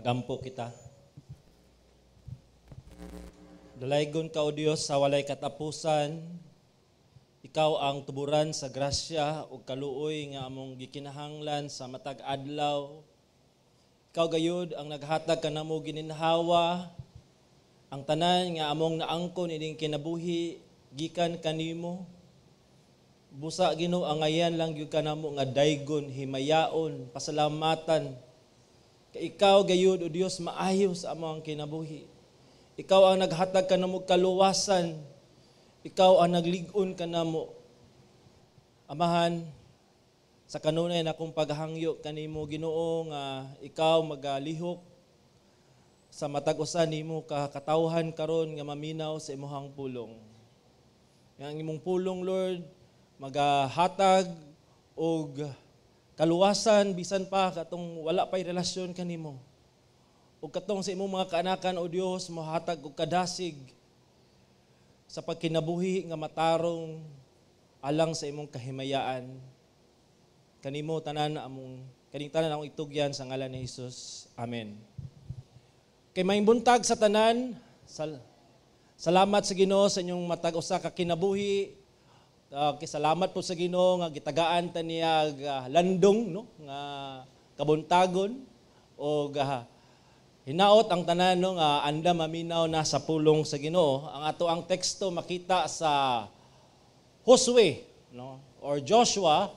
magampo kita. Dalaygon ka o Dios sa walay katapusan. Ikaw ang tuburan sa grasya o kaluoy nga among gikinahanglan sa matag adlaw. Ikaw gayud ang naghatag kanamo gininhawa ang tanan nga among naangkon ining kinabuhi gikan kanimo. Busa Ginoo ang ayan lang gyud kanamo nga daygon himayaon pasalamatan Kay ikaw gayud o Dios maayo sa among kinabuhi. Ikaw ang naghatag kanamo kaluwasan. Ikaw ang nagligon kanamo. Amahan, sa kanunay na kung paghangyo kanimo Ginoo nga uh, ikaw magalihok sa matag usa nimo kakatawhan karon nga maminaw sa imong pulong. ang imong pulong Lord magahatag og kaluwasan bisan pa katong wala pay relasyon kanimo ug katong sa imong mga kaanakan o Dios mohatag og kadasig sa pagkinabuhi nga matarong alang sa imong kahimayaan kanimo tanan among kaning tanan among itugyan sa ngalan ni Hesus amen kay maayong buntag sa tanan sal salamat sa Ginoo sa inyong matag usa ka kinabuhi Okay, ah, salamat po sa Ginoo nga gitagaan ta niya uh, landong no nga kabuntagon o uh, hinaot ang tanan no nga anda maminaw na sa pulong sa Ginoo. Ang ato ang teksto makita sa Josue no or Joshua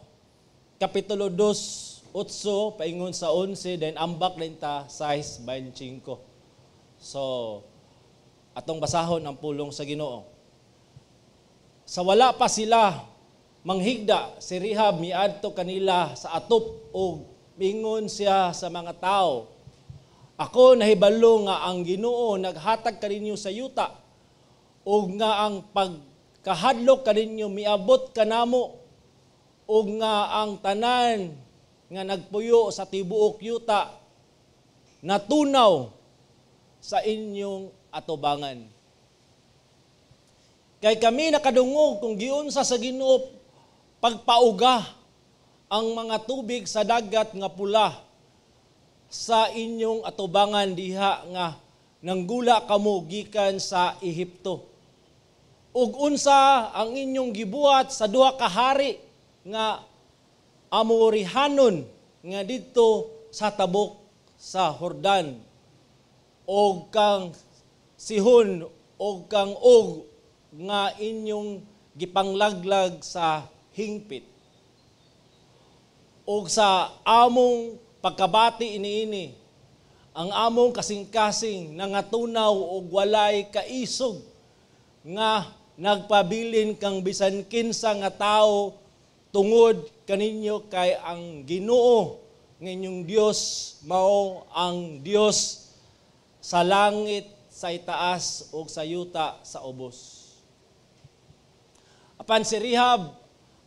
kapitulo 2 8 paingon sa 11 then ambak din ta 6 25. So atong basahon ang pulong sa Ginoo sa wala pa sila manghigda si Rehab miadto kanila sa atop o mingon siya sa mga tao. Ako nahibalo nga ang Ginoo naghatag kaninyo sa yuta o nga ang pagkahadlok kaninyo miabot kanamo o nga ang tanan nga nagpuyo sa tibuok yuta natunaw sa inyong atubangan. Kay kami nakadungog kung giunsa sa sa Ginoo pagpauga ang mga tubig sa dagat nga pula sa inyong atubangan diha nga nanggula kamo gikan sa Ehipto. Ug unsa ang inyong gibuhat sa duha ka hari nga amorihanon nga didto sa tabok sa Jordan. og kang Sihon og kang Og nga inyong gipanglaglag sa hingpit o sa among pagkabati iniini ang among kasing-kasing nangatunaw o walay kaisog nga nagpabilin kang bisan kinsa nga tao tungod kaninyo kay ang Ginoo ng inyong Dios mao ang Dios sa langit sa itaas ug sa yuta sa ubos apan si Rehab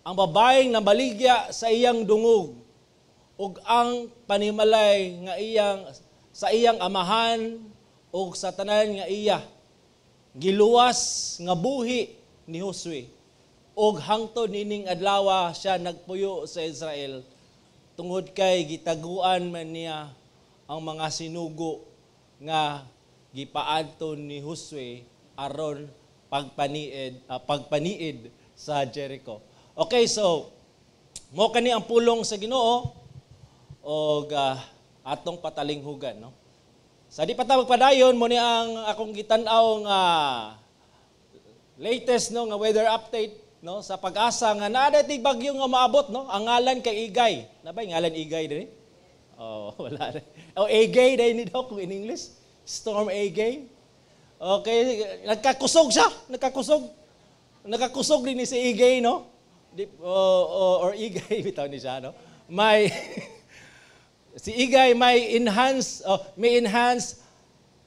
ang babaeng nabaligya sa iyang dungog ug ang panimalay nga iyang sa iyang amahan ug sa tanan nga iya giluwas nga buhi ni Josue ug hangtod nining adlawa siya nagpuyo sa Israel tungod kay gitaguan man niya ang mga sinugo nga gipaadton ni Josue aron pagpaniid, uh, pagpaniid sa Jericho. Okay, so, mo kani ang pulong sa ginoo, o uh, ah, atong patalinghugan. No? Sa di pa padayon mo ni ang akong gitanaw nga latest no, nga weather update no, sa pag-asa nga naadating bagyo nga maabot. No? Ang ngalan kay Igay. Nabay, ngalan Igay din? Eh? Oh, wala rin. Oh, Agay, dai ni Doc in English. Storm Agay. Okay, nagkakusog siya, nagkakusog. Nagkakusog din ni si Igay, no? oh, oh, or Igay, bitaw ni siya, no? May, si Igay may enhance, oh, may enhance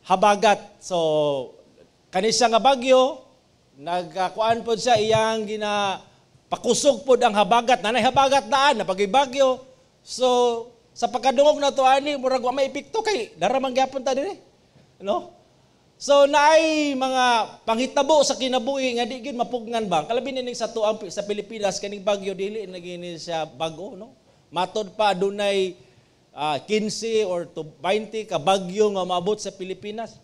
habagat. So, kanisya nga bagyo, nagkakuan po siya, iyang gina, pakusog po ang habagat, nanay habagat daan, bagyo. So, sa pagkadungog na to ani murag wa maipikto kay daramang gyapon ta dire. No? So naay mga panghitabo sa kinabuhi nga di gyud mapugngan ba. Kalabi ni sa tuang sa Pilipinas kaning bagyo dili na siya bago no. Matod pa dunay uh, ah, 15 or 20 ka bagyo nga maabot sa Pilipinas.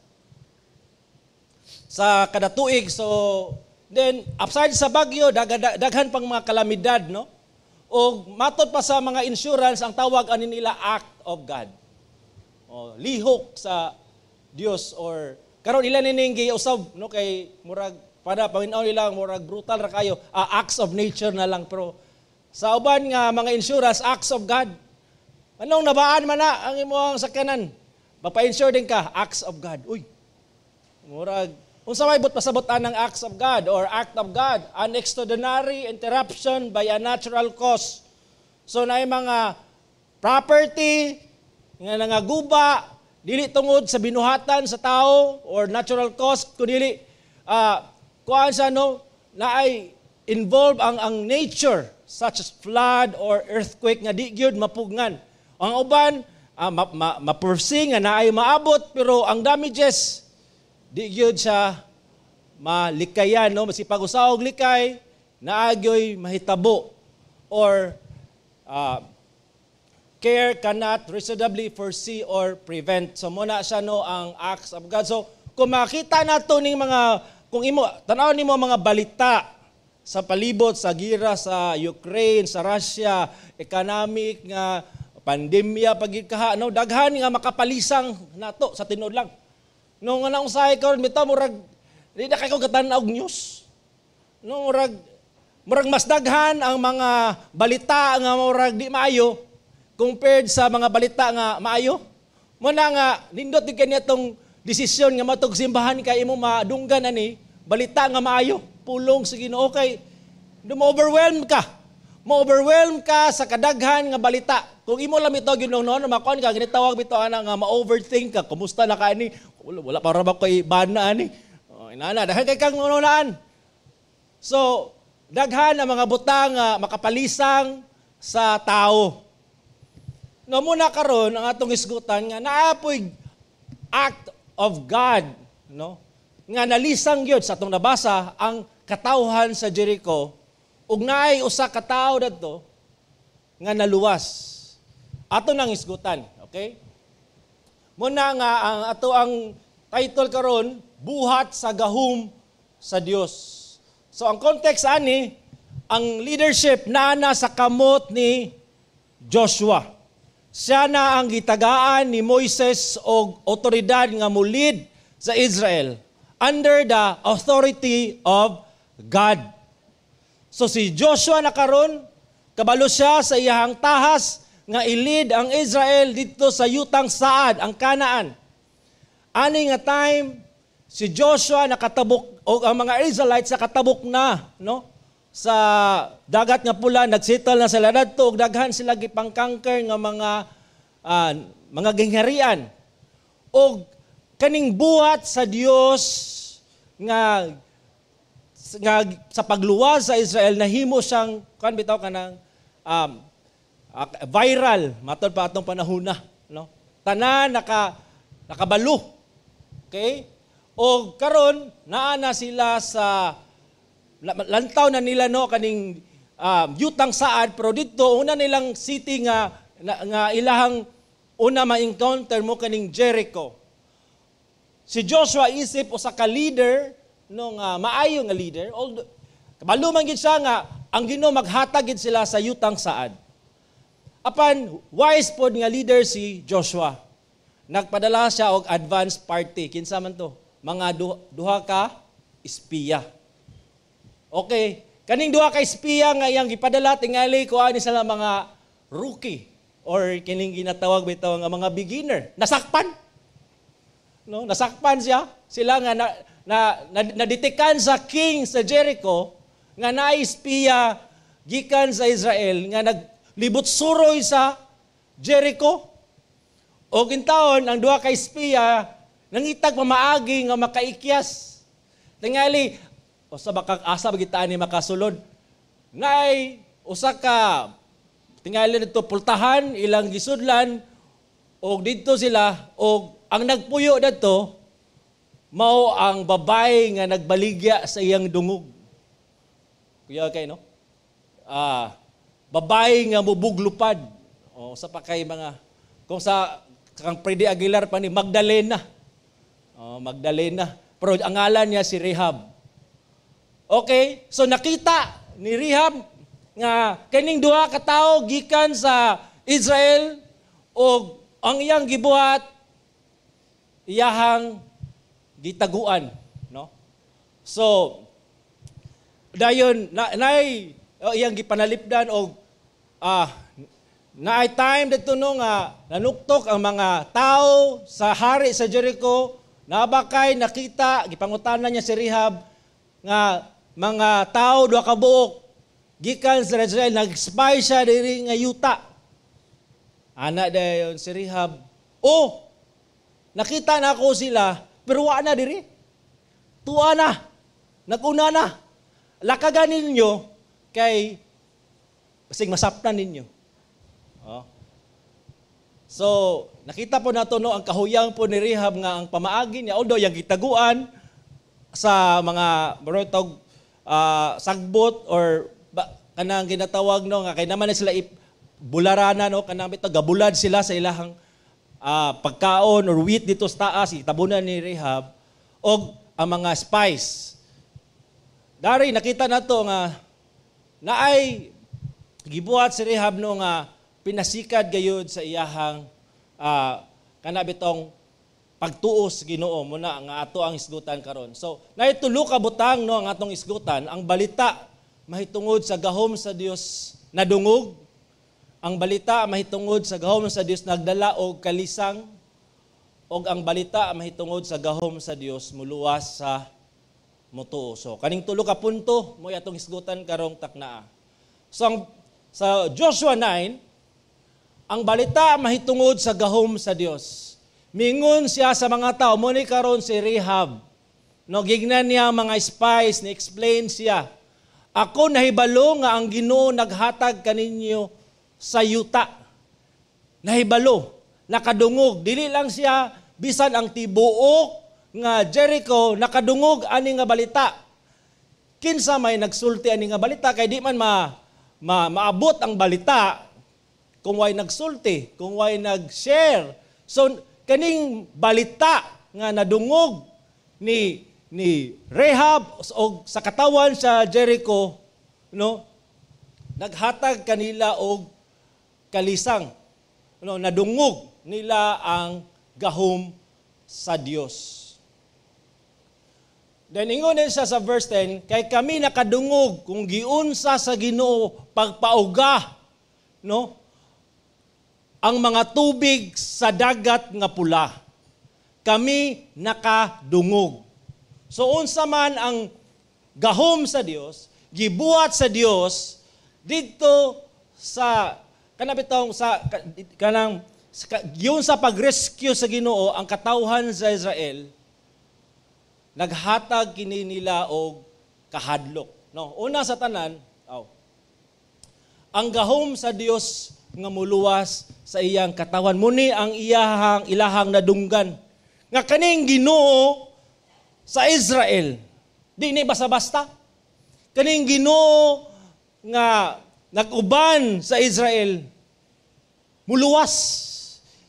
Sa kada tuig so then upside sa bagyo dag, daghan pang mga kalamidad no. O matod pa sa mga insurance ang tawag ani nila act of God. O lihok sa Dios or Karon ila ni ning giusab no kay murag para paminaw nila murag brutal ra kayo uh, acts of nature na lang pero sa uban nga mga insurance acts of God. Anong nabaan man na ang imong sakanan? Magpa-insure din ka acts of God. Uy. Murag unsa may but pasabotan ng acts of God or act of God, an extraordinary interruption by a natural cause. So na mga property nga nangaguba dili tungod sa binuhatan sa tao or natural cause kundi uh, ah, kuan sa no na ay involve ang ang nature such as flood or earthquake nga di gyud mapugngan Ang uban uh, ma, ma, mapursi nga naay maabot pero ang damages di gyud sa malikayan no masipag usa og likay naagyoy mahitabo or uh, care cannot reasonably foresee or prevent. So muna siya no ang acts of God. So kung makita to ning mga kung imo tanaw nimo mga balita sa palibot sa gira sa Ukraine, sa Russia, economic nga pandemya pagid kaha no daghan nga makapalisang nato sa tinudlang. No nga naong sahay karon bitaw murag di na kay ko og aw news. No murag murag mas daghan ang mga balita nga murag di maayo compared sa mga balita nga maayo. Mo na nga, nindot din kanya itong desisyon nga matog simbahan kay imo madunggan ani, balita nga maayo, pulong sa Ginoo kay mo overwhelm ka. Mo overwhelm ka sa kadaghan nga balita. Kung imo lang ito ginunon makon ka ginitawag bito ana nga ma-overthink ka. Kumusta na ka ani? Wala, wala para ba koy bana ani? Oh, inana dahil kay kang nunaan. So, daghan ang mga butang uh, makapalisang sa tao. Nga muna karon ang atong isgutan nga naapoy act of God, no? Nga nalisang gyud sa atong nabasa ang katawhan sa Jericho ug naay usa ka tawo dadto nga naluwas. Ato nang isgutan, okay? Muna nga ang ato ang title karon buhat sa gahum sa Dios. So ang context ani ang leadership na na sa kamot ni Joshua. Siya na ang gitagaan ni Moises og otoridad nga mulid sa Israel under the authority of God. So si Joshua na karon kabalo siya sa iyang tahas nga ilid ang Israel dito sa yutang saad ang Kanaan. Ani nga time si Joshua nakatabok o ang mga Israelites nakatabok na, no? sa dagat nga pula nagsettle na sila dadto ug daghan sila gipangkanker nga mga uh, mga gingharian ug kaning buhat sa Dios nga nga sa pagluwas sa Israel nahimo siyang kan bitaw kanang um, ah, viral matod pa atong panahuna no tanan naka nakabalo okay o karon naa na sila sa lantaw na nila no kaning um, yutang saad pero dito una nilang city nga na, nga ilahang una ma-encounter mo kaning Jericho. Si Joshua isip usa ka leader no nga maayo nga leader although kabalo man gid siya nga ang Ginoo maghatag sila sa yutang saad. Apan wise pod nga leader si Joshua. Nagpadala siya og advance party kinsa man to? Mga duha, duha ka espiya Okay. Kaning duha ka espiya nga iyang gipadala tingali ko ani sa mga rookie or kining ginatawag bitaw nga mga beginner. Nasakpan. No, nasakpan siya. Sila nga na, na, na naditikan sa king sa Jericho nga naispiya gikan sa Israel nga naglibot suroy sa Jericho. O kintaon ang duha ka espiya nangitag mamaagi nga makaikyas. Tingali o sa makakasa magitaan ni makasulod ngay usa ka tingali dito pultahan ilang gisudlan og didto sila og ang nagpuyo dito mao ang babay nga nagbaligya sa iyang dungog kuya kay no ah babay nga mubuglupad o sa pa mga kung sa kang Freddy Aguilar pa ni Magdalena oh, Magdalena pero ang ngalan niya si Rehab Okay? So nakita ni Rehab nga kaning duha ka tawo gikan sa Israel o ang iyang gibuhat iyahang gitaguan, no? So dayon na, nay oh, iyang gipanalipdan og ah na ay time dito no nga nanuktok ang mga tao sa hari sa Jericho nabakay nakita gipangutanan niya si Rehab nga mga tao do ka buok gikan sa Israel nag-spy siya diri nga yuta. Ana dayon si Rehab. Oh, nakita na ako sila pero wa na diri. Tuwa na. Naguna na. Lakagan ninyo kay basig masaptan ninyo. Oh. So, nakita po nato no ang kahuyang po ni Rehab nga ang pamaagi niya although yang gitaguan sa mga tawag uh, sagbot or ba, kanang ginatawag no nga kay naman na sila ip, bularana no kanang ito gabulad sila sa ilahang uh, ah, pagkaon or wheat dito sa taas itabunan ni Rehab og ang mga spice. Dari nakita nato nga naay gibuhat si Rehab no nga pinasikad gayud sa iyahang uh, kanabitong pagtuos Ginoo mo na nga ato ang isgutan karon. So, naitulo ka butang no ang atong isgutan, ang balita mahitungod sa gahom sa Dios nadungog. Ang balita mahitungod sa gahom sa Dios nagdala og kalisang og ang balita mahitungod sa gahom sa Dios muluwas sa mutuo. So, kaning tulo ka punto mo atong isgutan karong taknaa. So, ang, sa Joshua 9, ang balita mahitungod sa gahom sa Dios. Mingon siya sa mga tao, mo ni karon si Rehab. No gignan niya ang mga spies, ni explain siya. Ako nahibalo nga ang Ginoo naghatag kaninyo sa yuta. Nahibalo, nakadungog dili lang siya bisan ang tibuok nga Jericho nakadungog ani nga balita. Kinsa may nagsulti ani nga balita kay di man ma, ma maabot ang balita kung way nagsulti, kung way nag-share. So kaning balita nga nadungog ni ni Rehab og sa katawan sa Jericho no naghatag kanila og kalisang no nadungog nila ang gahom sa Dios Then ingon siya sa verse 10, kay kami nakadungog kung giunsa sa Ginoo pagpauga no ang mga tubig sa dagat nga pula. Kami nakadungog. So unsa man ang gahom sa Dios, gibuhat sa Dios didto sa kanabitong sa kanang yun sa pag-rescue sa Ginoo ang katawhan sa Israel naghatag kini nila og kahadlok. No, una sa tanan, aw. Oh, ang gahom sa Dios nga muluwas sa iyang katawan. Muni ang iyahang ilahang nadunggan. Nga kaning ginoo sa Israel. Di ni basta-basta. Kaning ginoo nga naguban sa Israel. Muluwas.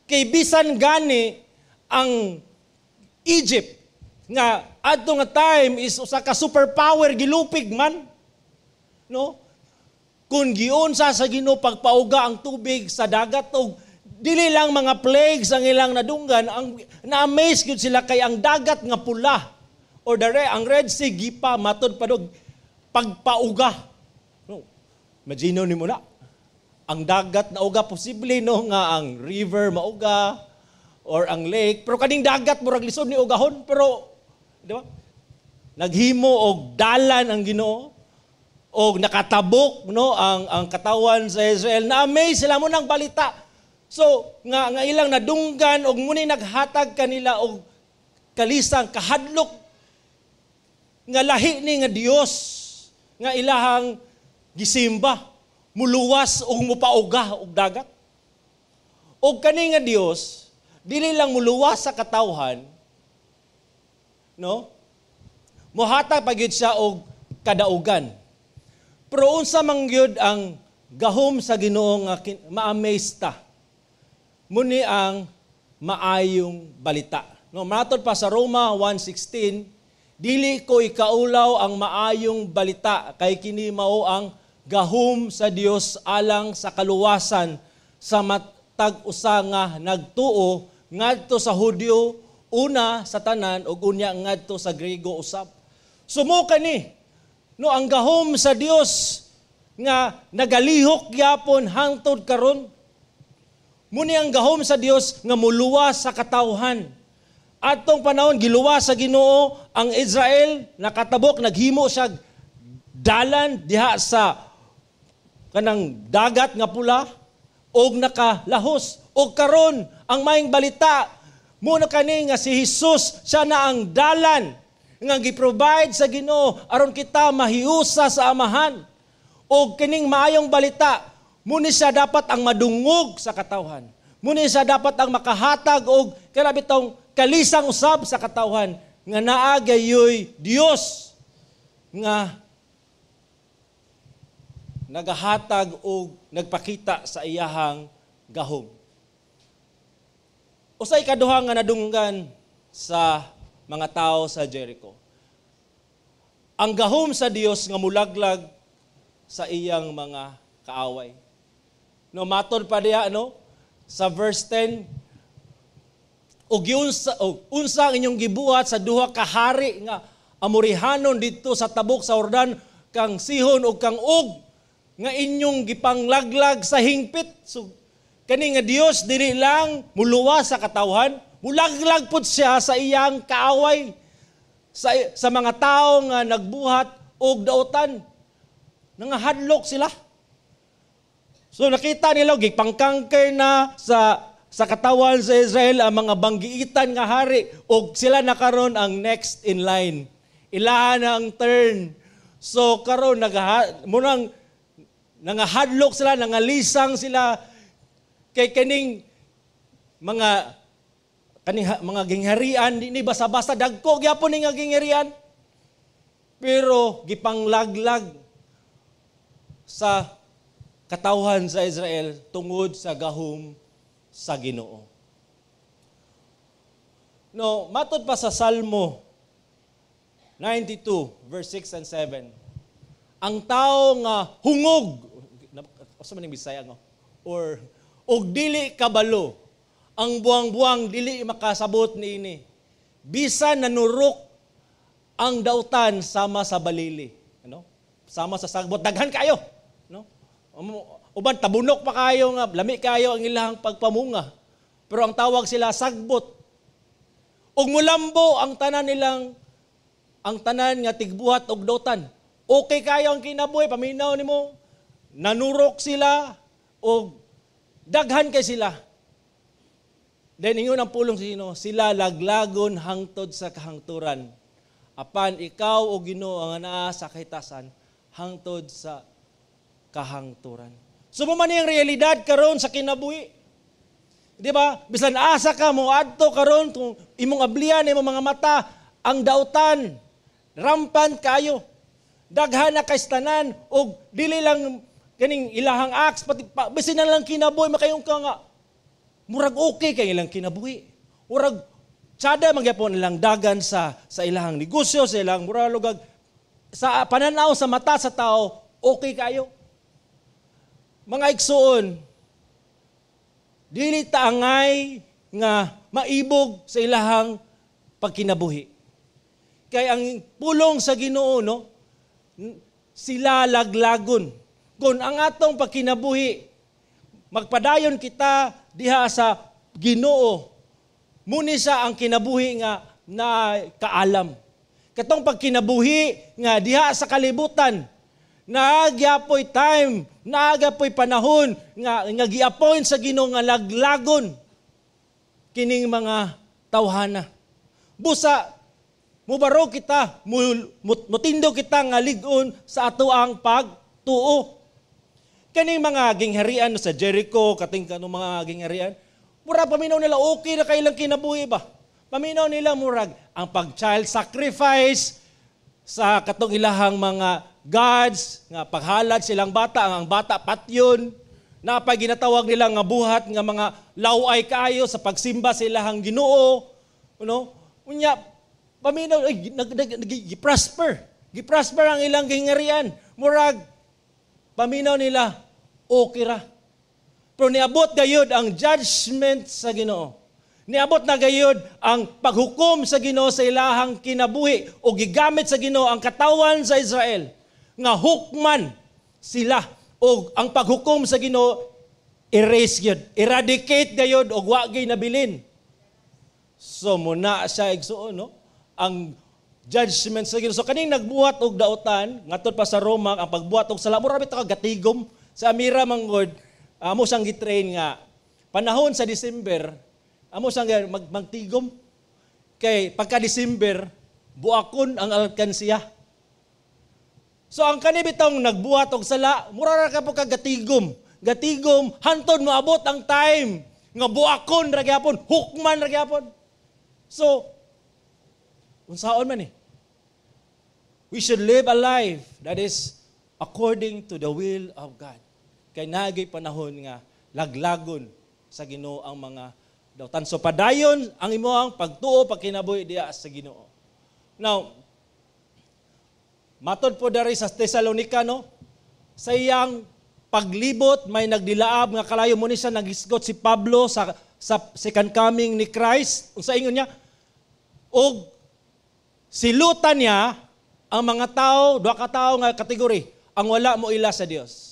Kay bisan gani ang Egypt nga adto nga time is usa ka superpower gilupig man no kung giunsa sa sa Ginoo pagpauga ang tubig sa dagat og dili lang mga plagues ang ilang nadunggan, ang na-amaze gyud sila kay ang dagat nga pula or dere ang Red Sea gipa matod padog pagpauga. No. Imagine nimo na ang dagat na uga posible no nga ang river mauga or ang lake pero kaning dagat murag lisod ni ugahon pero di ba naghimo og dalan ang Ginoo o nakatabok no ang ang katawan sa Israel na amaze sila mo ng balita so nga nga ilang nadunggan og muni naghatag kanila og kalisang kahadlok nga lahi ni nga Dios nga ilahang gisimba muluwas og mupauga og dagat og kani nga Dios dili lang muluwas sa katawhan no mohatag pagyud siya og kadaugan pero unsa man gyud ang gahom sa Ginoo nga ma-amaze Muni ang maayong balita. No, maratod pa sa Roma 1:16, dili ko ikaulaw ang maayong balita kay kini mao ang gahom sa Dios alang sa kaluwasan sa matag usa nga nagtuo ngadto sa Hudyo una sa tanan ug unya ngadto sa Grego usab. Sumo kani No, ang gahom sa Dios nga nagalihok yapon hangtod karon. Muni ang gahom sa Dios nga muluwas sa katawhan. Atong panahon giluwas sa Ginoo ang Israel nakatabok naghimo sa dalan diha sa kanang dagat nga pula og nakalahos og karon ang maing balita mo na kani nga si Hesus siya na ang dalan nga gi-provide sa Ginoo aron kita mahiusa sa amahan og kining maayong balita muni siya dapat ang madungog sa katawhan muni siya dapat ang makahatag og kanabitong kalisang usab sa katawhan nga naa Dios nga nagahatag og nagpakita sa iyahang gahom usay kaduha nga nadunggan sa mga tao sa Jericho. Ang gahom sa Dios nga mulaglag sa iyang mga kaaway. No matod pa diha no sa verse 10 Og unsa ug unsa ang inyong gibuhat sa duha ka hari nga amorihanon didto sa tabok sa Jordan kang Sihon ug kang Og nga inyong gipanglaglag sa hingpit. So kani nga Dios dili lang muluwas sa katawhan Mulaglag po siya sa iyang kaaway, sa, sa mga tao nga nagbuhat og daotan. Nangahadlok sila. So nakita nila, gipangkangker na sa sa katawan sa Israel ang mga banggiitan nga hari og sila na karon ang next in line. Ilahan na ang turn. So karon nagaha munang nangahadlok sila, nangalisang sila kay kining mga Kani mga gingharian, di ni basa-basa dagko, gyapon ni nga gingharian. Pero, gipanglaglag sa katawhan sa Israel tungod sa gahom sa ginoo. No, matod pa sa Salmo 92, verse 6 and 7. Ang tao nga hungog, asa man yung Bisaya, no? or og dili kabalo, ang buang-buang dili makasabot ni ini. Bisan nanurok ang dautan sama sa balili, ano? Sama sa sagbot daghan kayo, no? Uban tabunok pa kayo nga lami kayo ang ilang pagpamunga. Pero ang tawag sila sagbot. Ug mulambo ang tanan nilang ang tanan nga tigbuhat og dautan. Okay kayo ang kinabuhi paminaw nimo. Nanurok sila og daghan kay sila Then ingon ang pulong sino, sila laglagon hangtod sa kahangturan. Apan ikaw o Ginoo ang anaa sa kahitasan hangtod sa kahangturan. So mo man yung realidad karon sa kinabuhi. Di ba? Bisan asa ka mo adto karon kung imong ablian imong mga mata ang dautan rampan kayo. Daghan na kaistanan og dili lang kaning ilahang acts pati pa, bisan lang kinabuhi makayong ka murag okay kay ilang kinabuhi. Urag tsada magyapon ilang dagan sa sa ilang negosyo, sa ilang murag sa pananaw sa mata sa tao, okay kayo. Mga igsuon, dili taangay nga maibog sa ilang pagkinabuhi. Kay ang pulong sa Ginoo no, sila laglagon. Kung ang atong pagkinabuhi, magpadayon kita diha sa Ginoo muni sa ang kinabuhi nga na kaalam katong pagkinabuhi nga diha sa kalibutan naagyapoy time naagyapoy panahon nga nga giapoint sa Ginoo nga laglagon kining mga tawhana busa mubaro kita mutindo kita nga ligon sa ato ang pagtuo Kaning mga gingharian sa Jericho, kating kanong mga gingharian, mura paminaw nila, okay na kailang kinabuhi ba? Paminaw nila, murag, ang pag-child sacrifice sa katong ilahang mga gods, nga paghalad silang bata, ang bata patyon, na paginatawag nila nga buhat nga mga laway kayo sa pagsimba sa ilahang Ginoo, no? Unya paminaw ay nag-prosper. Giprosper ang ilang gingarian. Murag paminaw nila okay ra. Pero niabot gayud ang judgment sa Ginoo. Niabot na gayud ang paghukom sa Ginoo sa ilahang kinabuhi o gigamit sa Ginoo ang katawan sa Israel nga hukman sila o ang paghukom sa Ginoo erase gyud, eradicate gayud og wa gay nabilin. So muna siya igsuon no ang judgment sa Ginoo. So kaning nagbuhat og dautan ngatod pa sa Roma ang pagbuhat og sala mura ka gatigom sa Amira Manggod, amo sang gitrain nga panahon sa December, amo sang mag magtigom kay pagka December buakon ang alkansiya. So ang kanibitong nagbuhat og sala, mura ra ka po kagatigom. Gatigom, hanton maabot ang time nga buakon ra gyapon, hukman ra gyapon. So unsaon man eh. We should live a life that is according to the will of God. Kay nagay panahon nga laglagon sa Ginoo ang mga dawtan. So padayon ang imo ang pagtuo pagkinabuhi diya sa Ginoo. Now, matod po dari sa Thessalonica no, sa iyang paglibot may nagdilaab nga kalayo mo ni siya nagisgot si Pablo sa sa second coming ni Christ. Unsa ingon niya? Og silutan niya ang mga tao, duha ka tao nga kategory ang wala mo ila sa Dios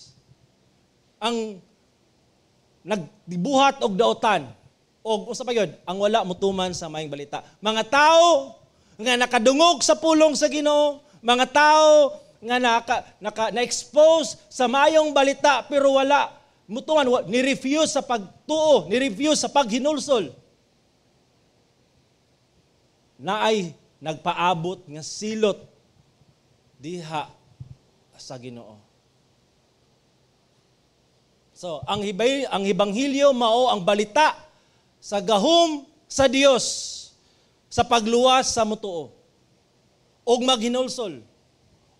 ang nagdibuhat og daotan og usa pa yon ang wala mutuman sa maayong balita. Mga tawo nga nakadungog sa pulong sa Ginoo, mga tawo nga naka, naka na-expose sa maayong balita pero wala mutungan ni refuse sa pagtuo, ni refuse sa paghinulsol. Naay nagpaabot nga silot diha sa Ginoo. So, ang hibay, ang ebanghelyo mao ang balita sa gahom sa Dios sa pagluwas sa mutuo ug maghinulsol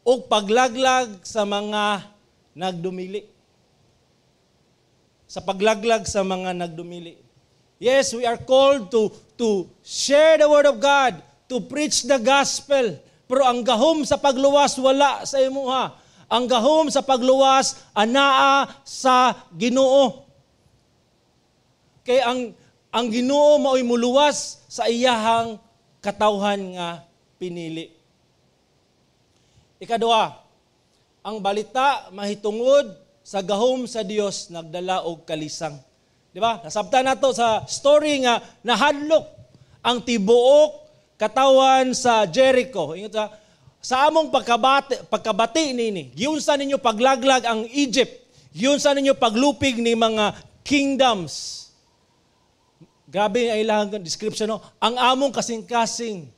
ug paglaglag sa mga nagdumili. Sa paglaglag sa mga nagdumili. Yes, we are called to to share the word of God, to preach the gospel. Pero ang gahom sa pagluwas wala sa imuha ang gahom sa pagluwas, anaa sa ginoo. Kay ang, ang ginoo mao'y muluwas sa iyahang katawhan nga pinili. Ikadua, ang balita mahitungod sa gahom sa Dios nagdala og kalisang. Di ba? Nasabta nato sa story nga nahadlok ang tibuok katawan sa Jericho. Ingat sa sa among pagkabati, pagkabati nini, sa ninyo paglaglag ang Egypt, sa ninyo paglupig ni mga kingdoms. Grabe ang ilang description no. Ang among kasing-kasing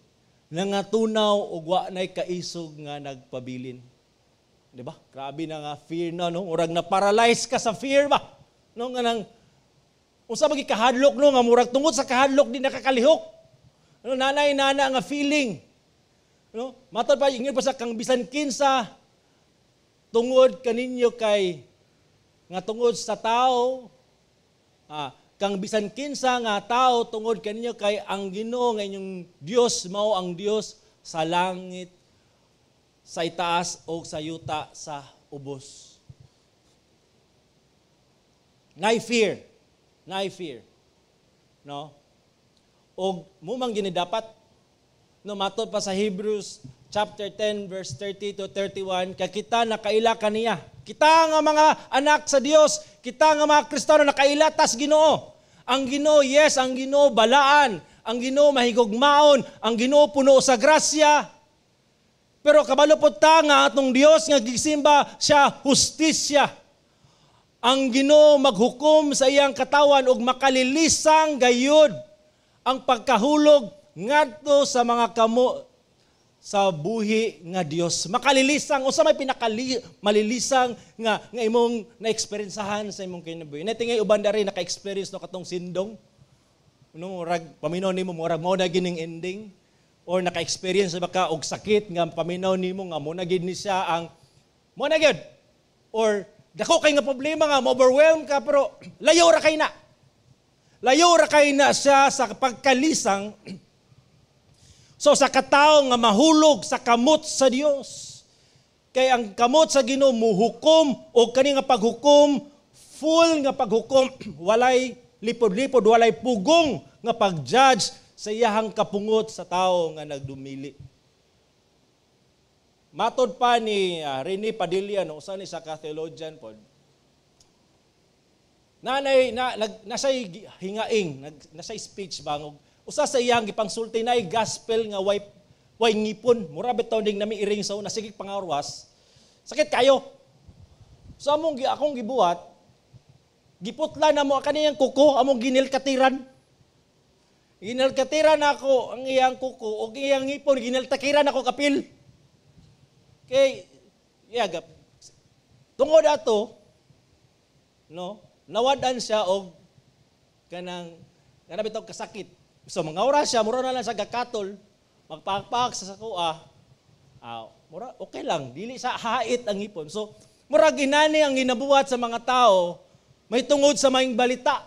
nangatunaw og wa nay kaisog nga nagpabilin. 'Di ba? Grabe na nga fear na no, urag na paralyze ka sa fear ba? No nga nang unsa ba gikahadlok no nga murag tungod sa kahadlok di nakakalihok. No nanay nana nga feeling No? Matod pa, ingin pa sa kang bisan kinsa, tungod kaninyo kay, nga tungod sa tao, ah, kang bisan kinsa nga tao tungod kaninyo kay ang Ginoo nga inyong Dios mao ang Dios sa langit sa itaas o sa yuta sa ubos. Nay fear, nay fear. No? Og mumang man gini dapat no matod pa sa Hebrews chapter 10 verse 30 to 31 kay kita nakaila kaniya. Kita nga mga anak sa Dios, kita nga mga Kristiyano nakaila tas Ginoo. Ang Ginoo, yes, ang Ginoo balaan, ang Ginoo mahigugmaon, ang Ginoo puno sa grasya. Pero kabalo po ta nga atong Dios nga gisimba siya hustisya. Ang Ginoo maghukom sa iyang katawan og makalilisang gayud ang pagkahulog ngadto sa mga kamo sa buhi nga Dios. Makalilisang o sa may pinakali malilisang nga nga imong na-experiencehan sa imong kinabuhi. na tingay uban dari naka-experience no katong sindong. no murag paminaw nimo murag rag mao na gining ending or naka-experience ba ka og sakit nga paminaw nimo nga mo na gid ni siya ang mo na gid or dako kay nga problema nga mo overwhelm ka pero layo ra kay na. Layo ra kay na siya sa pagkalisang So sa katao nga mahulog sa kamot sa Dios. Kay ang kamot sa Ginoo muhukom o kani nga paghukom full nga paghukom walay lipod-lipod walay pugong nga pag-judge sa iyahang kapungot sa tao nga nagdumili. Matod pa ni uh, Rene Padilla no usa ni sa theologian pod. Nanay na, nag, nasay hingaing, nag, nasay speech bangog Usa sa iyang gipangsulti na gospel nga way way ngipon. Mura bitaw ning nami iring sa una sige pangarwas. Sakit kayo. sa So among akong gibuhat, giputla na mo kaniyang kuko among ginilkatiran. Ginilkatiran ako ang iyang kuko o iyang ngipon giniltakiran ako kapil. Kay yagap. Tungod ato, no, nawadan siya og kanang kanang bitaw kasakit So mga oras siya, mura na lang sa gakatol, magpakpak sa sakua, ah, mura, okay lang, dili sa hait ang ipon. So, mura ginani ang ginabuhat sa mga tao, may tungod sa maing balita.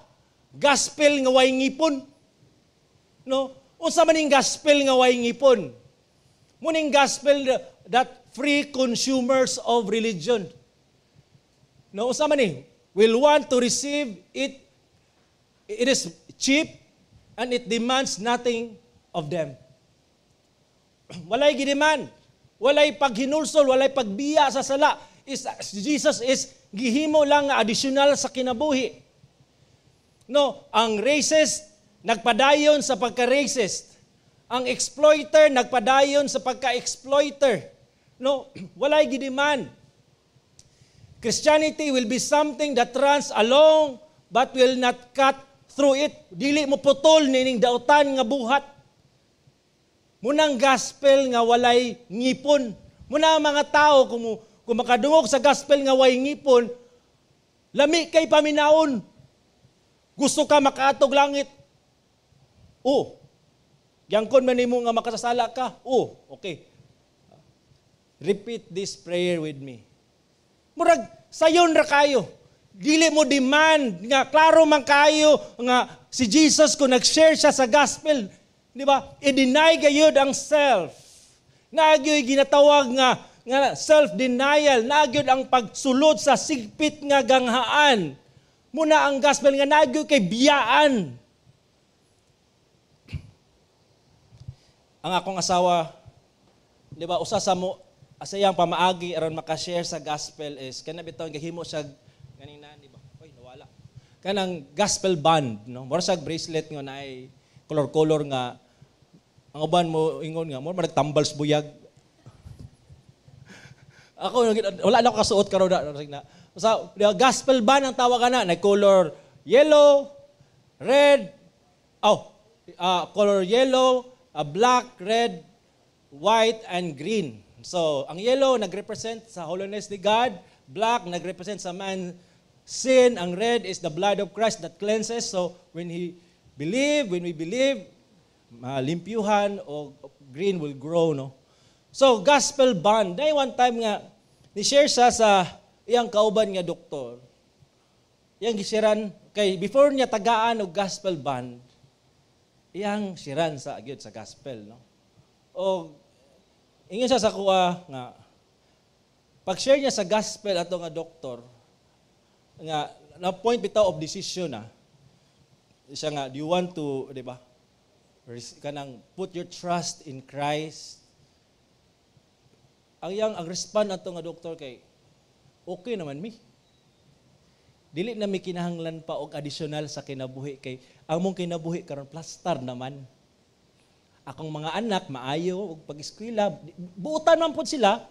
Gospel nga way ngipon. No? Unsa man ning gospel nga way ngipon? Muning gospel that free consumers of religion. No, unsa man ni eh? will want to receive it it is cheap and it demands nothing of them. Walay gideman, walay paghinulsol, walay pagbiya sa sala. Is, Jesus is gihimo lang additional sa kinabuhi. No, ang racist nagpadayon sa pagka-racist. Ang exploiter nagpadayon sa pagka-exploiter. No, walay gideman. Christianity will be something that runs along but will not cut through it. Dili mo putol nining dautan nga buhat. Munang gospel nga walay ngipon. Muna mga tao kung, kung makadungog sa gospel nga walay ngipon, lami kay paminaon. Gusto ka makaatog langit. Oh, Yangkon man nimo nga makasasala ka. Oh, okay. Repeat this prayer with me. Murag sayon ra kayo dili mo demand nga klaro man kayo nga si Jesus kung nag-share siya sa gospel, di ba? I-deny gayud ang self. Nagyoy ginatawag nga nga self-denial, nagyod ang pagsulod sa sigpit nga ganghaan. Muna ang gospel nga nagyoy kay biyaan. Ang akong asawa, di ba, usa sa mo, asayang pamaagi aron maka-share sa gospel is kanabitaw gahimo siya kanang gospel band no mura bracelet nga naay color-color nga ang uban mo ingon nga mo magtambals buyag ako wala na ako kasuot karon na sa so, gospel band ang tawag na na color yellow red oh uh, color yellow uh, black red white and green so ang yellow nagrepresent sa holiness ni God black nagrepresent sa man sin. Ang red is the blood of Christ that cleanses. So when he believe, when we believe, malimpyuhan o green will grow, no? So, gospel bond. Dahil one time nga, ni-share sa sa iyang kauban nga doktor. Iyang gisiran, kay before niya tagaan og gospel band, iyang siran sa agyod sa gospel, no? O, ingon sa kuha nga, pag-share niya sa gospel ato nga doktor, nga na point bitaw of decision na ah. siya nga do you want to di ba kanang put your trust in Christ ang yang ang respond ato nga doktor kay okay naman mi dili na mi kinahanglan pa og additional sa kinabuhi kay ang mong kinabuhi karon plaster naman akong mga anak maayo og pag-eskwela buutan man pud sila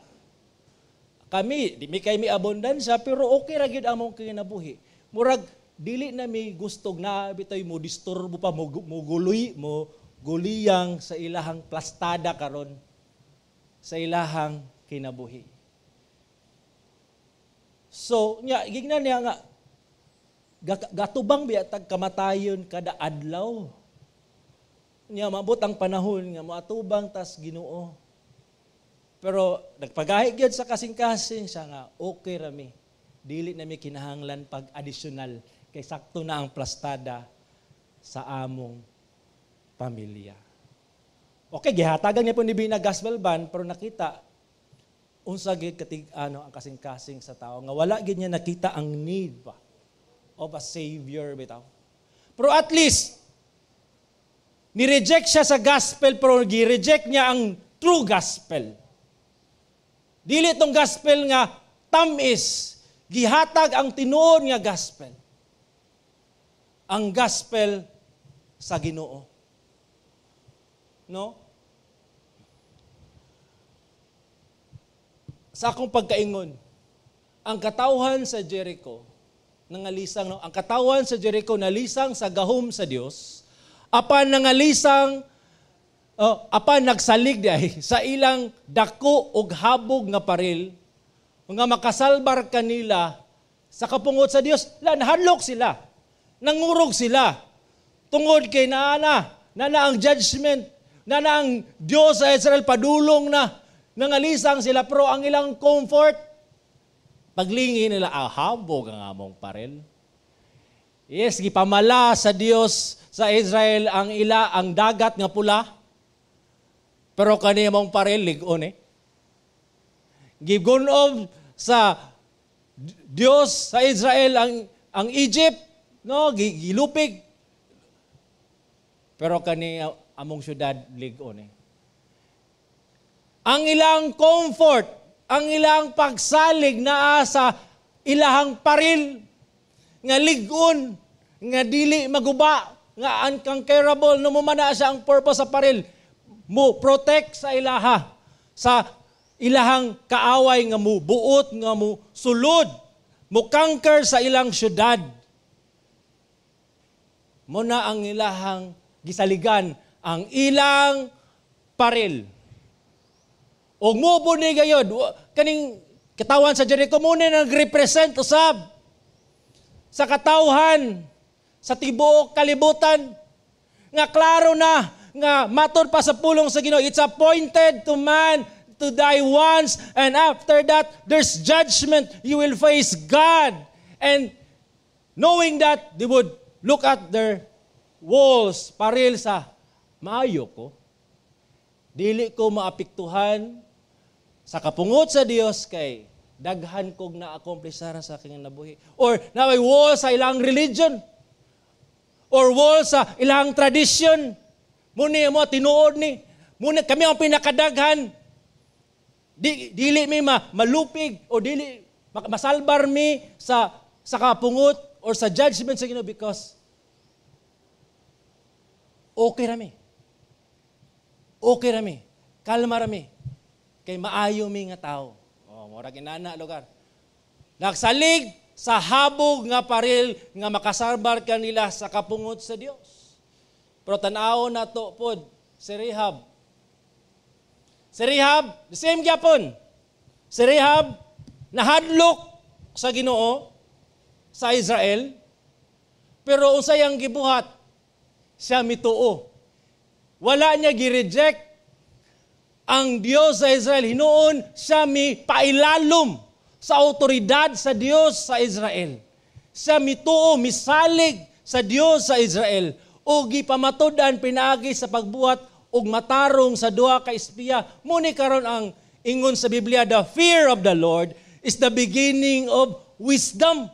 kami, di mi kay mi abundansya, pero okay ra gyud among kinabuhi. Murag, dili na mi gustog na bitaw mo disturbo pa mo, mo guloy mo guliyang sa ilahang plastada karon sa ilahang kinabuhi. So, nya gignan niya nga gatubang biya tag kamatayon kada adlaw. Nya mabot ang panahon nga moatubang tas Ginoo. Pero nagpagahi gyud sa kasing-kasing siya nga okay rami. Dili na mi kinahanglan pag additional kay sakto na ang plastada sa among pamilya. Okay, gihatagan niya po ni Bina Gospel Band pero nakita unsa gid katig ano ang kasing-kasing sa tao nga wala gid niya nakita ang need ba of a savior bitaw. Pero at least ni-reject siya sa gospel pero gi-reject niya ang true gospel. Dili itong gospel nga tamis, gihatag ang tinuon nga gospel. Ang gospel sa Ginoo. No? Sa akong pagkaingon, ang katawhan sa Jericho, nangalisang, no? ang katawhan sa Jericho nalisang sa gahom sa Dios, apan nangalisang uh, apa nagsalig day sa ilang dako og habog nga paril nga makasalbar kanila sa kapungot sa Dios Lan lanhadlok sila nangurog sila tungod kay naana na na ang judgment na na ang Dios sa Israel padulong na nangalisang sila pero ang ilang comfort paglingi nila ah, habog ang among paril Yes, gipamala sa Dios sa Israel ang ila ang dagat nga pula pero kaniya mong parilig, one. Eh. Gigunob sa Dios sa Israel ang ang Egypt, no, gilupig. Pero kani among syudad ligon eh. Ang ilang comfort, ang ilang pagsalig na sa ilahang paril nga ligon nga dili maguba nga unconquerable no mo man siya ang purpose sa paril mo protect sa ilaha sa ilahang kaaway nga mo buot nga mo sulod mo conquer sa ilang syudad mo na ang ilahang gisaligan ang ilang paril og mo po ni gayod kaning katawan sa Jericho mo na nagrepresent usab sa katawhan sa tibuok kalibutan nga klaro na nga matod pa sa pulong sa Ginoo. It's appointed to man to die once and after that there's judgment. You will face God. And knowing that, they would look at their walls, paril sa maayo ko. Dili ko maapektuhan sa kapungot sa Dios kay daghan kog na-accomplish sa aking nabuhi. Or naway wall sa ilang religion. Or wall sa ilang tradition Muna mo, tinuod ni. Muna kami ang pinakadaghan. Di, dili mi ma, malupig o dili masalbar mi sa sa kapungot or sa judgment sa Ginoo because okay rami. Okay rami. Kalma rami. Kay maayo mi nga tao. Oh, murag inana lugar. Nagsalig sa habog nga paril nga makasalbar kanila sa kapungot sa Dios. Pero tanaw na to pod si Rehab. Si Rehab, the same gyapon. Si Rehab nahadlok sa Ginoo sa Israel. Pero ang gibuhat siya mituo. Wala niya gi-reject ang Dios sa Israel hinuon siya mi pailalom sa autoridad sa Dios sa Israel. Siya mituo, misalig sa Dios sa Israel o gipamatudan pinaagi sa pagbuhat og matarong sa duha ka espiya. Muni karon ang ingon sa Biblia, the fear of the Lord is the beginning of wisdom.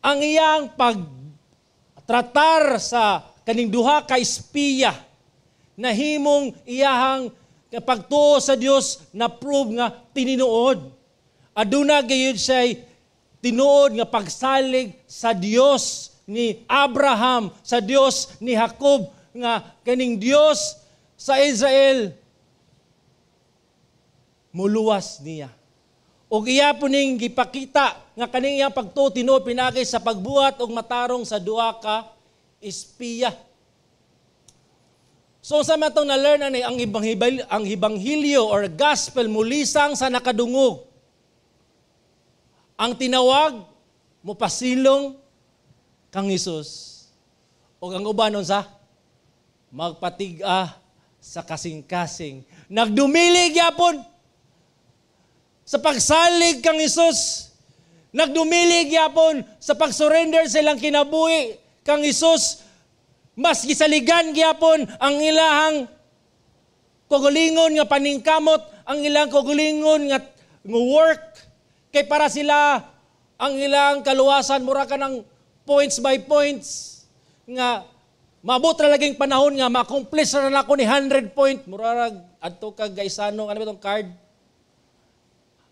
Ang iyang pagtratar sa kaning duha ka espiya na himong iyahang pagtuo sa Dios na prove nga tininuod. Aduna gayud say tinuod nga pagsalig sa Dios ni Abraham, sa Dios ni Jacob, nga kaning Dios sa Israel, muluwas niya. O iya po ning gipakita nga kaning iyang pagto tinuod pinagi sa pagbuhat og matarong sa duha ka espiya. So sa matong na learn ani ang ibanghilyo ang ibanghilyo or gospel mulisang sa nakadungog. Ang tinawag mo pasilong kang Isus o ang ubanon sa magpatiga sa kasing-kasing. Nagdumilig gyapon sa pagsalig kang Isus. Nagdumilig gyapon sa pagsurrender silang kinabuhi kang Isus. Mas gisaligan gyapon ang ilahang kogulingon nga paningkamot, ang ilang kogulingon nga, nga work kay para sila ang ilang kaluwasan mura ka ng points by points, nga mabot ra laging panahon nga ma-accomplish na nako ni 100 point. murag adto ka gaisano ano ba tong card?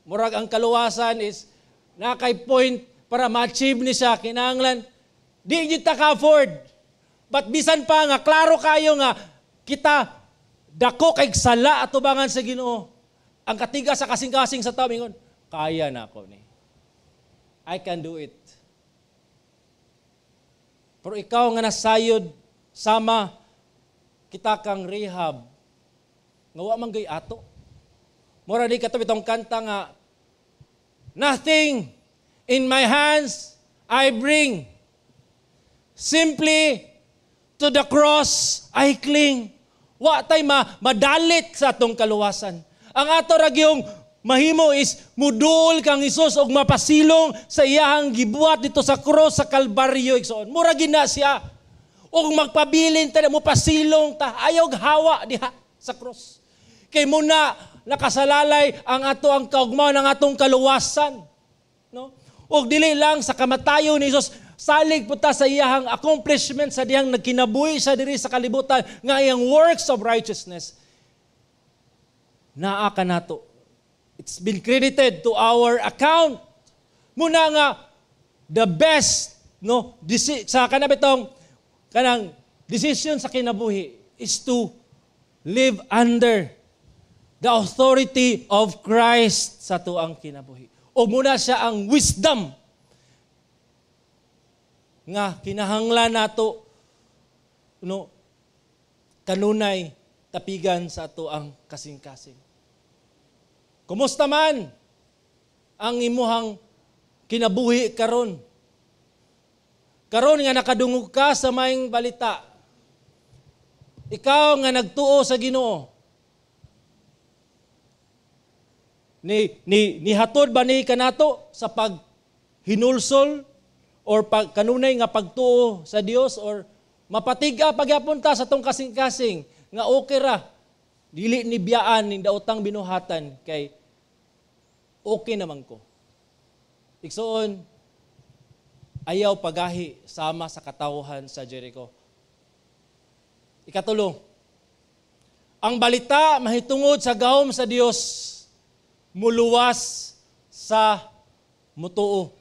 Murag ang kaluwasan is na kay point para ma-achieve ni siya kinahanglan di kita ka afford. But bisan pa nga klaro kayo nga kita dako kay sala atubangan sa Ginoo. Ang katiga sa kasing-kasing sa tao mingon, kaya na ako ni. I can do it pero ikaw nga nasayod, sama, kita kang rehab, nga wa man ato. Mura di katabi tong kanta nga, Nothing in my hands I bring. Simply to the cross I cling. Wa tay ma madalit sa atong kaluwasan. Ang ato ragyong Mahimo is mudul kang Isus og mapasilong sa iyang gibuhat dito sa cross sa Kalbaryo igsoon. Mura gina siya. Og magpabilin ta mo pasilong ta ayog hawa diha sa cross. Kay muna nakasalalay ang ato ang kaugmaw ng atong kaluwasan. No? Og dili lang sa kamatayon ni Isus salig puta sa iyang accomplishment sa diyang nagkinabuhi sa diri sa kalibutan nga iyang works of righteousness. Naa ka nato It's been credited to our account. Muna nga, the best, no, disi- sa kanabitong, kanang decision sa kinabuhi is to live under the authority of Christ sa tuang kinabuhi. O muna siya ang wisdom nga kinahanglan nato no kanunay tapigan sa tuang ang kasing-kasing. Kumusta man ang imuhang kinabuhi karon? Karon nga nakadungog ka sa maing balita. Ikaw nga nagtuo sa Ginoo. Ni ni nihatod ba ni kanato sa pag hinulsol or pag, kanunay nga pagtuo sa Dios or mapatiga pagyapunta sa tong kasing-kasing nga okay ra dili ni biyaan ni daotang binuhatan kay okay naman ko. Iksoon, ayaw pagahi sama sa katauhan sa Jericho. Ikatulong, ang balita mahitungod sa gahom sa Dios muluwas sa mutuo.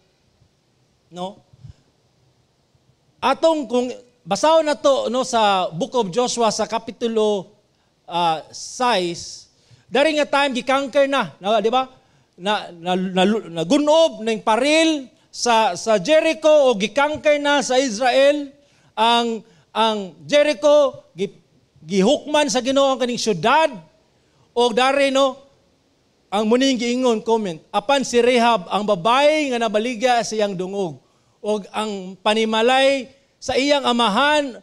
No? Atong kung basaw na to no sa Book of Joshua sa kapitulo uh, ah, 6, dari nga time gikanker na, no, di ba? na, na, na, gunob ng paril sa sa Jericho o gikangker na sa Israel ang ang Jericho gi, gihukman sa Ginoo ang kaning syudad o dari no ang muning giingon comment apan si Rehab ang babae nga nabaliga sa iyang dungog o ang panimalay sa iyang amahan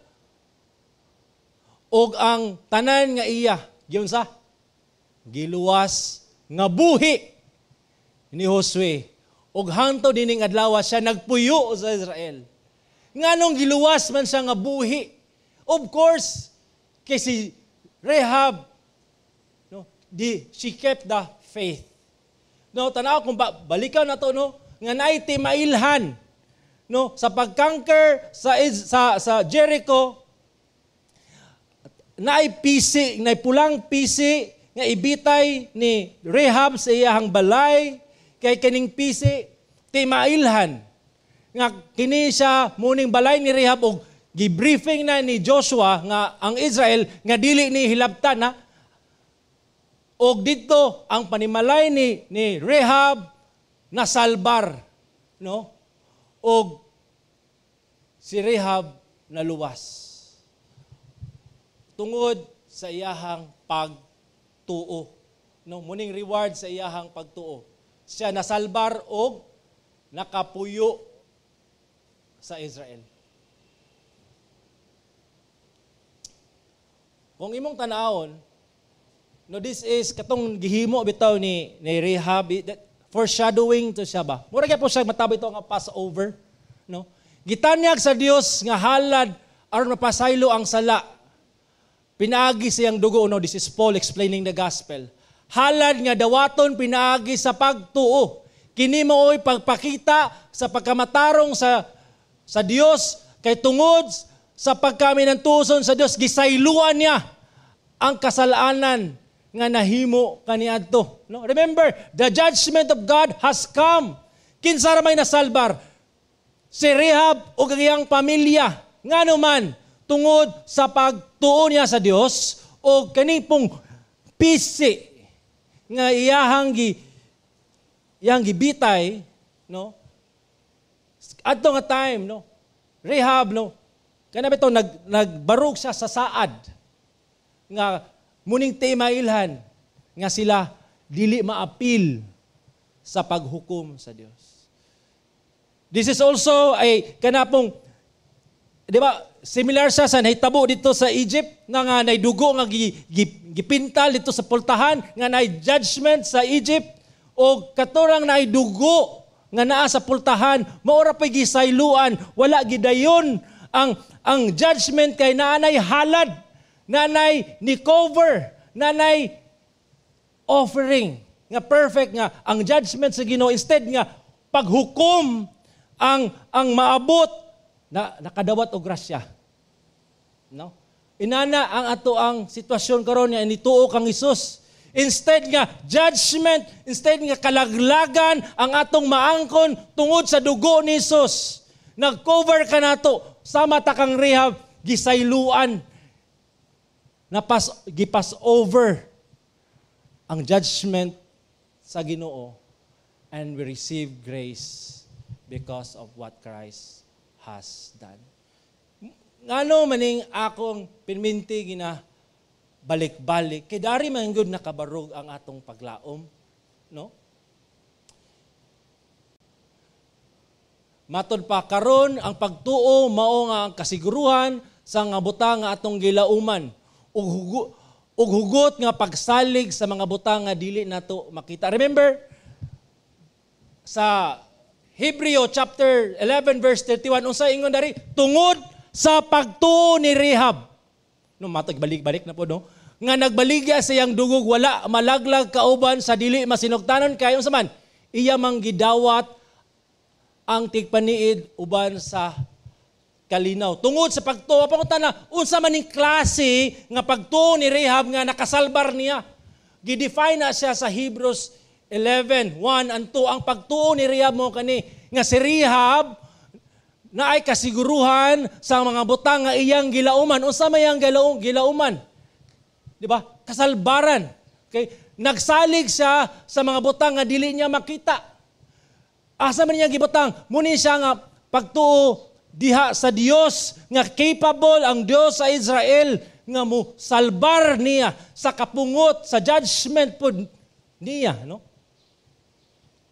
o ang tanan nga iya giunsa giluwas nga buhi ni Josue. Ug hanto dining adlaw siya nagpuyo sa Israel. Nganong giluwas man siya nga buhi. Of course, kay si Rehab no, di she kept the faith. No, tanaw kung ba, balikan na to no nga naay mailhan no sa pagkanker sa sa sa Jericho naay pisi naay pulang pisi nga ibitay ni Rehab sa iyang balay kay kining pisi ti mailhan nga kini siya muning balay ni Rehab og gibriefing na ni Joshua nga ang Israel nga dili ni hilabtan na og didto ang panimalay ni ni Rehab na salbar no og si Rehab na luwas tungod sa iyahang pagtuo no muning reward sa iyahang pagtuo siya nasalbar o nakapuyo sa Israel. Kung imong tanaon, no this is katong gihimo bitaw ni ni Rehab that foreshadowing to siya ba. Mura gyud po siya matabay to nga Passover, no? Gitanyag sa Dios nga halad aron mapasaylo ang sala. Pinaagi siyang dugo no this is Paul explaining the gospel halad nga dawaton pinaagi sa pagtuo. Kini maoy pagpakita sa pagkamatarong sa sa Dios kay tungod sa pagkami ng tuson sa Dios gisayluan niya ang kasalanan nga nahimo kaniadto. No? Remember, the judgment of God has come. Kinsa ra may nasalbar? Si Rehab o iyang pamilya. Ngano man tungod sa pagtuo niya sa Dios o pong pisi nga iyahang gi iyang gibitay no adto nga time no Rehab no kana bitaw nag nagbarog siya sa saad nga muning tema ilhan nga sila dili maapil sa paghukom sa Dios. This is also a kanapong Di ba? Similar siya sa nahitabo dito sa Egypt nga nga nay dugo nga gipintal dito sa pultahan nga nay judgment sa Egypt o katurang nay dugo nga naa sa pultahan mao pay gisayluan, wala gidayon ang ang judgment kay nanay halad nanay ni cover nanay offering nga perfect nga ang judgment sa Ginoo instead nga paghukom ang ang maabot na nakadawat og grasya. No? Inana ang ato ang sitwasyon karon nga inituo kang Hesus. Instead nga judgment, instead nga kalaglagan ang atong maangkon tungod sa dugo ni Hesus. Nag-cover ka nato sama ta kang rehab gisayluan na napas gipas over ang judgment sa Ginoo and we receive grace because of what Christ has done. Ngano maning akong pinminti gina balik-balik kay dari man gud nakabarog ang atong paglaom, no? Matod pa karon ang pagtuo mao nga ang kasiguruhan sa nga butang nga atong gilauman ug hugot, ug hugot nga pagsalig sa mga butang nga dili nato makita. Remember sa Hebreo chapter 11 verse 31 unsa ingon dari tungod sa pagtuo ni Rehab. No matag balik-balik na po no. Nga nagbaligya sa siyang dugog wala malaglag kauban sa dili masinugtanon kay unsa man iya mang gidawat ang tigpaniid uban sa kalinaw. Tungod sa pagtuo pangutan na unsa man ning klase nga pagtuo ni Rehab nga nakasalbar niya. Gidefine na siya sa Hebrews 11, 1 and 2, ang pagtuo ni Rehab mo kani, nga si Rehab, na ay kasiguruhan sa mga butang nga iyang gilauman. O sa mayang gilaong, gilauman. Di ba? Kasalbaran. Okay? Nagsalig siya sa mga butang nga dili niya makita. Asa man niya gibutang? Muni siya nga pagtuo diha sa Dios nga capable ang Dios sa Israel nga mo salbar niya sa kapungot sa judgment pod niya no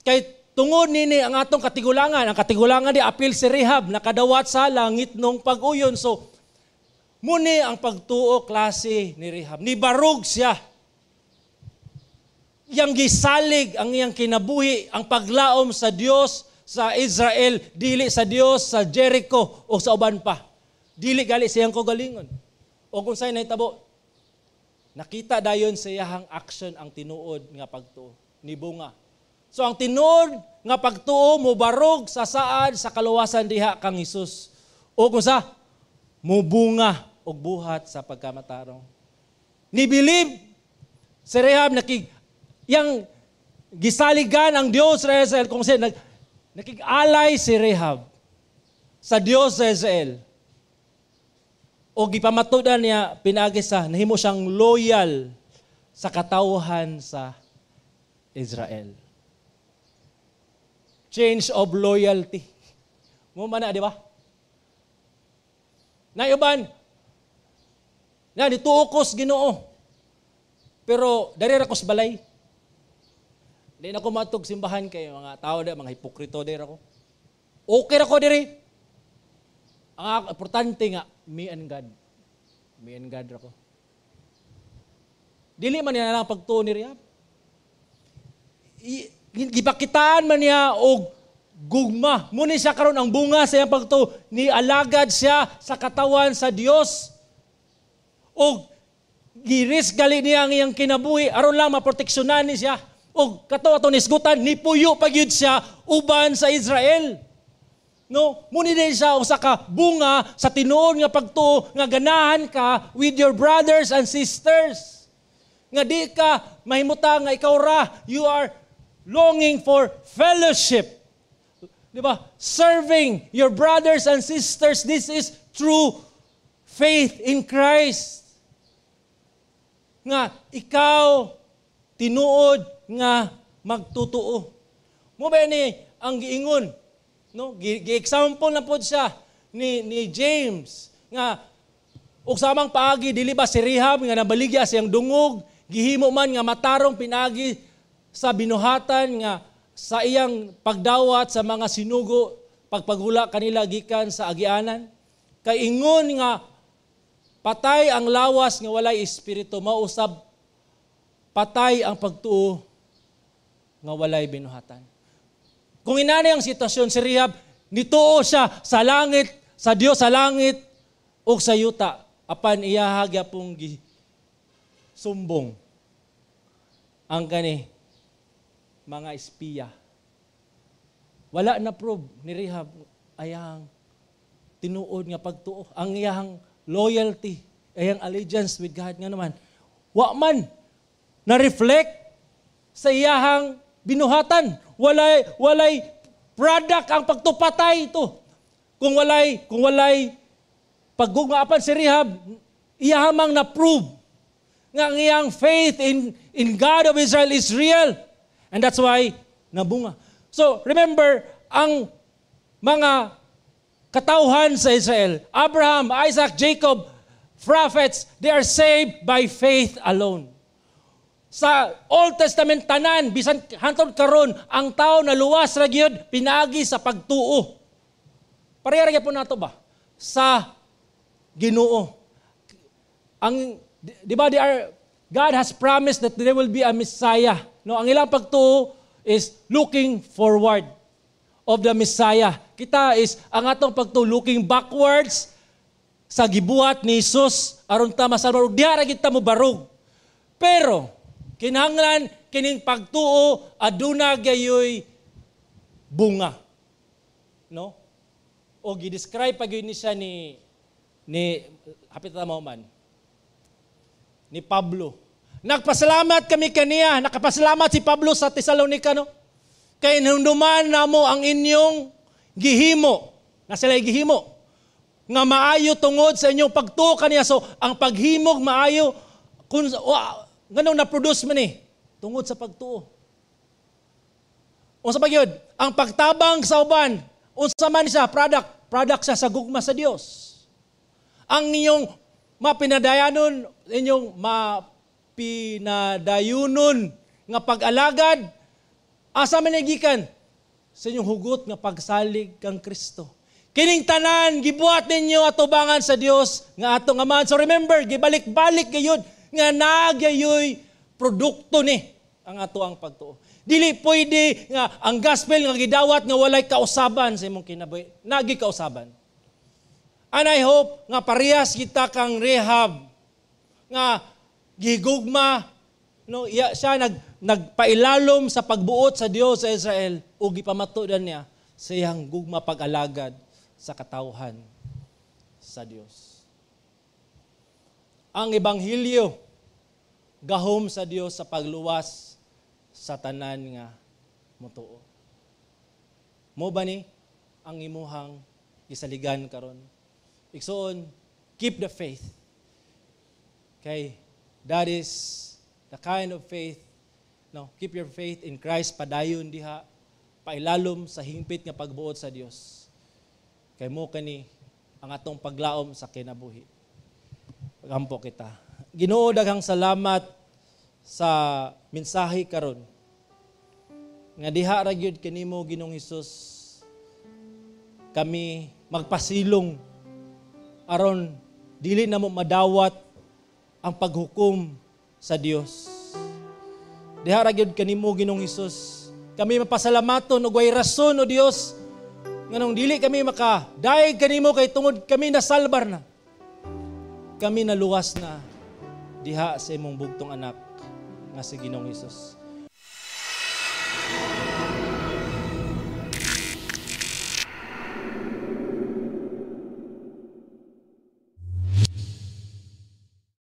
Kay tungod nini ang atong katigulangan, ang katigulangan di apil si Rehab nakadawat sa langit nung pag-uyon. So muni ang pagtuo klase ni Rehab, ni barug siya. Yang gisalig ang iyang kinabuhi, ang paglaom sa Dios sa Israel, dili sa Dios sa Jericho o sa uban pa. Dili gali siyang kogalingon. O kung sa'yo naitabo, nakita dayon sa iyahang action ang tinuod nga pagtuo ni bunga So ang tinod nga pagtuo mo barog sa saad sa kaluwasan diha kang Hesus. O kung sa mubunga og buhat sa pagkamatarong. Ni believe si Rehab nakig yang gisaligan ang Dios sa Israel kung siya nag, nakigalay si Rehab sa Dios sa Israel. O gipamatudan niya pinagi sa nahimo siyang loyal sa katawhan sa Israel. Change of loyalty. Mo man na, di ba? Naiuban. Na, nituukos ginoo. Pero, dari rakos balay. Di na kumatog simbahan kay mga tao na, mga hipokrito diri ako. Okay ra ko diri. Ang importante nga, me and God. Me and God ra ko. Dili man nila ang pagtuo ni Riyab gipakitaan man niya og gugma. Muna siya karon ang bunga sa iyang pagto ni alagad siya sa katawan sa Dios. Og giris gali niya ang iyang kinabuhi aron lang maproteksyonan ni siya. Og kato ato nisgutan ni puyo pagyud siya uban sa Israel. No, muni din siya usa ka bunga sa tinuod nga pagtuo nga ganahan ka with your brothers and sisters. Nga di ka mahimutang nga ikaw ra you are longing for fellowship. Di ba? Serving your brothers and sisters. This is true faith in Christ. Nga, ikaw, tinuod nga magtutuo. Mo ba ni ang giingon? No, gi-example na pod siya ni ni James nga uksamang paagi dili ba si Rehab nga nabaligya siyang dungog, gihimo man nga matarong pinagi sa binuhatan nga sa iyang pagdawat sa mga sinugo pagpagula kanila gikan sa agianan kay ingon nga patay ang lawas nga walay espiritu mausab patay ang pagtuo nga walay binuhatan kung inanay ang sitwasyon si Rehab nituo siya sa langit sa Dios sa langit ug sa yuta apan iya hagya pong gi sumbong ang kani mga espiya. Wala na prove ni Rehab ayang tinuod nga pagtuo, ang iyang loyalty, ayang allegiance with God nga naman. Wa man na reflect sa iyang binuhatan. Walay walay product ang pagtupatay ito. Kung walay kung walay paggungaapan si Rehab, iyahamang na prove nga ang iyang faith in in God of Israel is real. And that's why nabunga. So, remember, ang mga katauhan sa Israel, Abraham, Isaac, Jacob, prophets, they are saved by faith alone. Sa Old Testament tanan, bisan hantod karon ang tao na luwas ra gyud pinaagi sa pagtuo. Pareha ra po nato ba sa Ginoo. Ang di ba they are God has promised that there will be a Messiah No, ang ilang pagtuo is looking forward of the Messiah. Kita is ang atong pagtuo looking backwards sa gibuhat ni Jesus aron ta masalbar og diha kita mo barog. Pero kinahanglan kining pagtuo aduna gayoy bunga. No? O gi-describe pag ni siya ni ni hapit ta man ni Pablo Nagpasalamat kami kaniya. Nakapasalamat si Pablo sa no? Kay nunduman na mo ang inyong gihimo. Na sila gihimo. Nga maayo tungod sa inyong pagtuo kaniya. So, ang paghimog maayo. Kung, wow, ganun na-produce man ni, eh, Tungod sa pagtuo. Unsa pa gyud? Ang pagtabang sa uban, unsa man siya product, product siya sa gugma sa Dios. Ang inyong mapinadayanon, inyong ma pinadayunon nga pag-alagad asa man sa inyong hugot nga pagsalig kang Kristo. Kining tanan gibuhat ninyo atubangan sa Dios nga atong ama. So remember, gibalik-balik gayud nga nagyayoy produkto ni ang ato ang pagtuo. Dili pwede nga ang gospel nga gidawat nga walay kausaban sa imong kinabuhi. Nagi kausaban. And I hope nga parehas kita kang rehab nga gigugma, no, iya, siya nag, nagpailalom sa pagbuot sa Dios sa Israel, ugi pamatudan niya sa iyang gugma pagalagad sa katauhan sa Dios. Ang ebanghelyo gahom sa Dios sa pagluwas sa tanan nga mutuo. Mo ba ni ang imuhang gisaligan karon? Iksoon, keep the faith. Okay, That is the kind of faith. No, keep your faith in Christ padayon diha pailalom sa hingpit nga pagbuot sa Dios. Kay mo kani ang atong paglaom sa kinabuhi. Pagampo kita. Ginoo daghang salamat sa mensahe karon. Nga diha ra gyud kanimo Ginoong Hesus kami magpasilong aron dili na mo madawat ang paghukom sa Dios. Dihara gyud kanimo Ginoong Hesus. Kami mapasalamaton og way rason o Dios nganong dili kami maka dayeg kanimo kay tungod kami na salbar na. Kami naluwas na diha sa imong bugtong anak nga si Ginoong Hesus.